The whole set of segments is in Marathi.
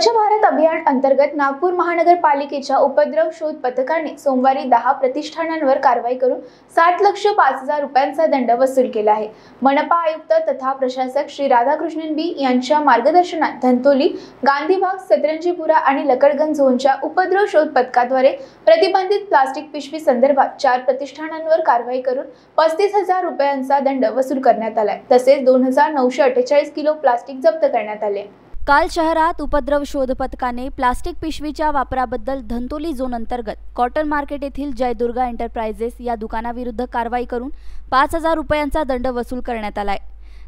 स्वच्छ भारत अभियान अंतर्गत नागपूर महानगरपालिकेच्या उपद्रव शोध पथकाने सोमवारी दहा प्रतिष्ठानांवर कारवाई करून सात लक्ष पाच हजार रुपयांचा दंड वसूल केला आहे मनपा आयुक्त तथा प्रशासक श्री राधाकृष्णन बी यांच्या मार्गदर्शनात धंतोली गांधीबाग सतरंजीपुरा आणि लकडगंज झोनच्या उपद्रव शोध पथकाद्वारे प्रतिबंधित प्लास्टिक पिशवी संदर्भात चार प्रतिष्ठानांवर कारवाई करून पस्तीस हजार रुपयांचा दंड वसूल करण्यात आला तसेच दोन हजार नऊशे अठ्ठेचाळीस किलो प्लास्टिक जप्त करण्यात आले काल शहरात उपद्रव शोध पथकाने प्लास्टिक पिशवीच्या वापराबद्दल धंतोली झोन अंतर्गत कॉटन मार्केट येथील जयदुर्गा एंटरप्राइजेस या दुकानाविरुद्ध कारवाई करून पाच हजार रुपयांचा दंड वसूल करण्यात आलाय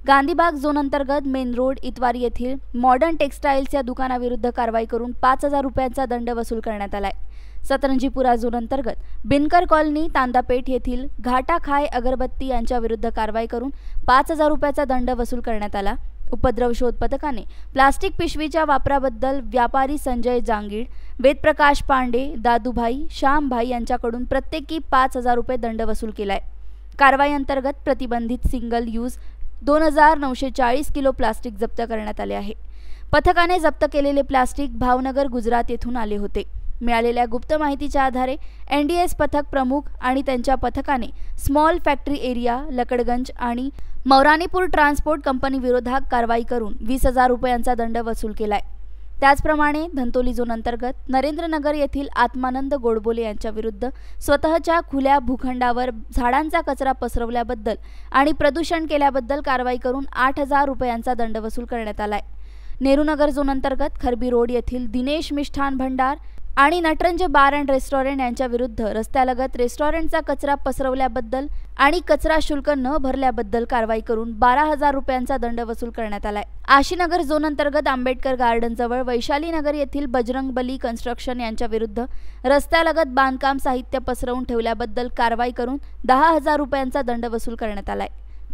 गांधीबाग झोन अंतर्गत मेन रोड इतवारी येथील मॉडर्न टेक्स्टाईल्स या दुकानाविरुद्ध कारवाई करून पाच हजार रुपयांचा दंड वसूल करण्यात आलाय सतरंजीपुरा झोन अंतर्गत बिनकर कॉलनी तांदापेठ येथील घाटा खाय अगरबत्ती यांच्याविरुद्ध कारवाई करून पाच हजार रुपयाचा दंड वसूल करण्यात आला उपद्रव शोध पथकाने प्लास्टिक पिशवीच्या वापराबद्दल व्यापारी संजय जांगीड वेदप्रकाश पांडे दादूभाई श्यामभाई यांच्याकडून प्रत्येकी पाच हजार रुपये दंड वसूल केला आहे कारवाई अंतर्गत प्रतिबंधित सिंगल यूज दोन हजार नऊशे चाळीस किलो प्लास्टिक जप्त करण्यात आले आहे पथकाने जप्त केलेले प्लास्टिक भावनगर गुजरात येथून आले होते मिळालेल्या गुप्त माहितीच्या आधारे एन डी एस पथक प्रमुख आणि त्यांच्या पथकाने स्मॉल फॅक्टरी एरिया लकडगंज आणि मौरानीपूर ट्रान्सपोर्ट कंपनी विरोधात कारवाई करून वीस हजार रुपयांचा दंड वसूल केलाय त्याचप्रमाणे धंतोली झोन अंतर्गत नरेंद्रनगर येथील आत्मानंद गोडबोले यांच्याविरुद्ध स्वतःच्या खुल्या भूखंडावर झाडांचा कचरा पसरवल्याबद्दल आणि प्रदूषण केल्याबद्दल कारवाई करून आठ हजार रुपयांचा दंड वसूल करण्यात आलाय नेहरूनगर झोन अंतर्गत खरबी रोड येथील दिनेश मिष्ठान भंडार आणि नटरंज बार अँड रेस्टॉरंट यांच्या विरुद्ध रस्त्यालगत रेस्टॉरंटचा कचरा पसरवल्याबद्दल आणि कचरा शुल्क न भरल्याबद्दल कारवाई करून बारा हजार रुपयांचा दंड वसूल करण्यात आलाय आशीनगर झोन अंतर्गत आंबेडकर गार्डन जवळ वैशाली नगर येथील बजरंग बली कन्स्ट्रक्शन यांच्या विरुद्ध रस्त्यालगत बांधकाम साहित्य पसरवून ठेवल्याबद्दल कारवाई करून दहा हजार रुपयांचा दंड वसूल करण्यात आलाय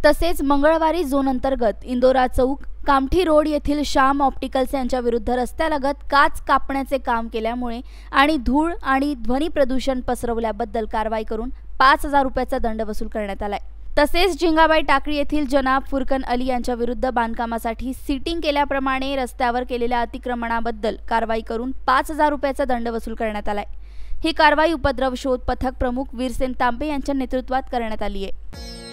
तसेच मंगळवारी झोन अंतर्गत इंदोरा चौक कामठी रोड येथील श्याम ऑप्टिकल्स यांच्या विरुद्ध रस्त्यालगत काच कापण्याचे काम केल्यामुळे आणि धूळ आणि ध्वनी प्रदूषण पसरवल्याबद्दल कारवाई करून पाच हजार रुपयाचा दंड वसूल करण्यात आलाय तसेच जिंगाबाई टाकळी येथील जनाब फुरकन अली यांच्या विरुद्ध बांधकामासाठी सिटिंग केल्याप्रमाणे रस्त्यावर केलेल्या अतिक्रमणाबद्दल कारवाई करून पाच हजार रुपयाचा दंड वसूल करण्यात आलाय ही कारवाई उपद्रव शोध पथक प्रमुख वीरसेन तांबे यांच्या नेतृत्वात करण्यात आली आहे